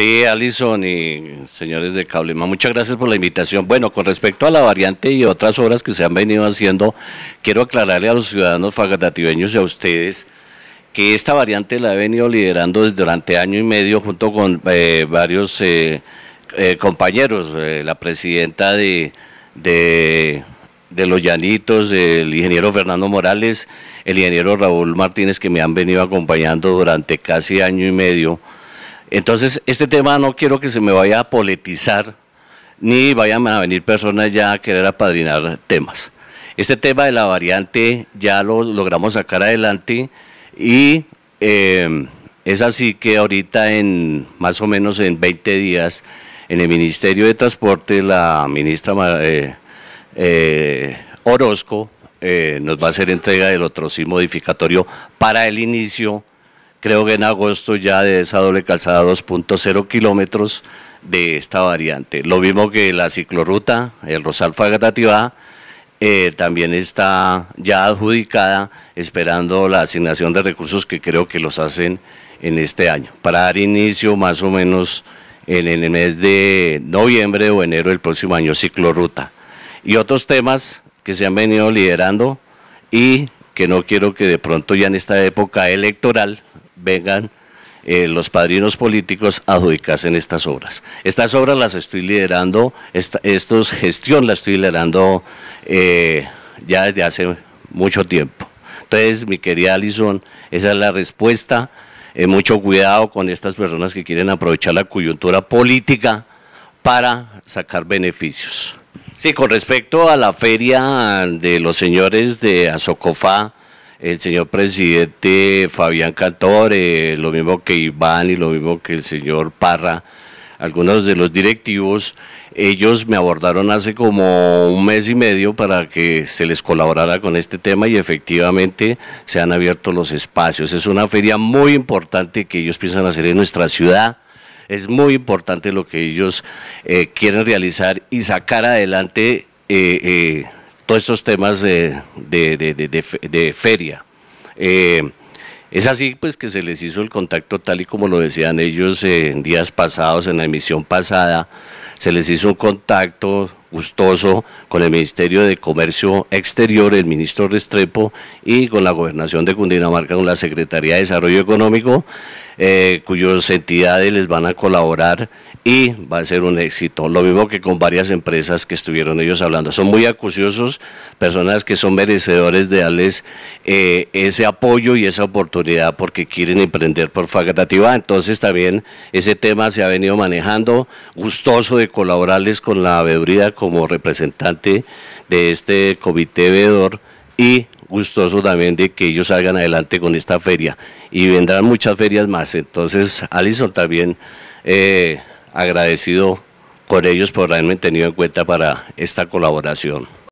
Sí, Alison y señores de Cablema, muchas gracias por la invitación. Bueno, con respecto a la variante y otras obras que se han venido haciendo, quiero aclararle a los ciudadanos fagatativeños y a ustedes que esta variante la he venido liderando desde durante año y medio junto con eh, varios eh, eh, compañeros, la presidenta de, de Los Llanitos, el ingeniero Fernando Morales, el ingeniero Raúl Martínez, que me han venido acompañando durante casi año y medio entonces, este tema no quiero que se me vaya a politizar, ni vayan a venir personas ya a querer apadrinar temas. Este tema de la variante ya lo logramos sacar adelante y em, es así que ahorita en más o menos en 20 días en el Ministerio de Transporte la ministra eh, eh, Orozco eh, nos va a hacer entrega del otro sí modificatorio para el inicio creo que en agosto ya de esa doble calzada 2.0 kilómetros de esta variante. Lo mismo que la ciclorruta, el Rosal Fagatativá, eh, también está ya adjudicada, esperando la asignación de recursos que creo que los hacen en este año, para dar inicio más o menos en el mes de noviembre o enero del próximo año, ciclorruta. Y otros temas que se han venido liderando y que no quiero que de pronto ya en esta época electoral vengan eh, los padrinos políticos a adjudicarse en estas obras. Estas obras las estoy liderando, esta, gestión la estoy liderando eh, ya desde hace mucho tiempo. Entonces, mi querida Alison, esa es la respuesta. Eh, mucho cuidado con estas personas que quieren aprovechar la coyuntura política para sacar beneficios. Sí, con respecto a la feria de los señores de Azocofá, el señor presidente Fabián Cantore, lo mismo que Iván y lo mismo que el señor Parra, algunos de los directivos, ellos me abordaron hace como un mes y medio para que se les colaborara con este tema y efectivamente se han abierto los espacios. Es una feria muy importante que ellos piensan hacer en nuestra ciudad. Es muy importante lo que ellos eh, quieren realizar y sacar adelante. Eh, eh, todos estos temas de, de, de, feria. Eh, es así pues que se les hizo el contacto tal y como lo decían ellos eh, en días pasados, en la emisión pasada, se les hizo un contacto gustoso con el Ministerio de Comercio Exterior, el ministro Restrepo, y con la Gobernación de Cundinamarca, con la Secretaría de Desarrollo Económico, eh, cuyas entidades les van a colaborar y va a ser un éxito. Lo mismo que con varias empresas que estuvieron ellos hablando. Son muy acuciosos, personas que son merecedores de darles eh, ese apoyo y esa oportunidad porque quieren emprender por facultativa. Entonces también ese tema se ha venido manejando, gustoso de colaborarles con la bebida como representante de este comité veedor y gustoso también de que ellos salgan adelante con esta feria y vendrán muchas ferias más. Entonces, Alison también eh, agradecido con ellos por haberme tenido en cuenta para esta colaboración.